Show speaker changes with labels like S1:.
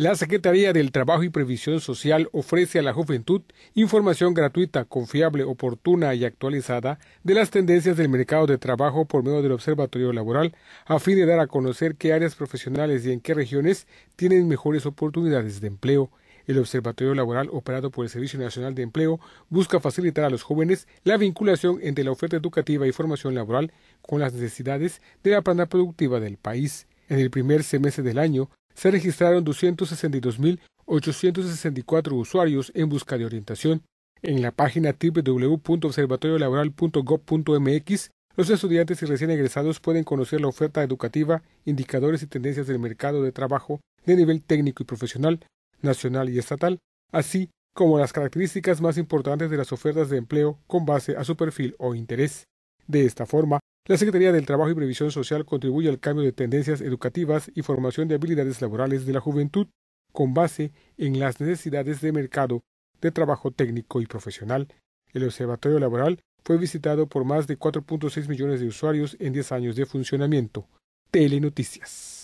S1: La Secretaría del Trabajo y Previsión Social ofrece a la juventud información gratuita, confiable, oportuna y actualizada de las tendencias del mercado de trabajo por medio del Observatorio Laboral, a fin de dar a conocer qué áreas profesionales y en qué regiones tienen mejores oportunidades de empleo. El Observatorio Laboral, operado por el Servicio Nacional de Empleo, busca facilitar a los jóvenes la vinculación entre la oferta educativa y formación laboral con las necesidades de la planta productiva del país. En el primer semestre del año se registraron 262.864 usuarios en busca de orientación. En la página www.observatoriolaboral.gov.mx, los estudiantes y recién egresados pueden conocer la oferta educativa, indicadores y tendencias del mercado de trabajo de nivel técnico y profesional, nacional y estatal, así como las características más importantes de las ofertas de empleo con base a su perfil o interés. De esta forma, la Secretaría del Trabajo y Previsión Social contribuye al cambio de tendencias educativas y formación de habilidades laborales de la juventud con base en las necesidades de mercado de trabajo técnico y profesional. El Observatorio Laboral fue visitado por más de 4.6 millones de usuarios en 10 años de funcionamiento. Telenoticias.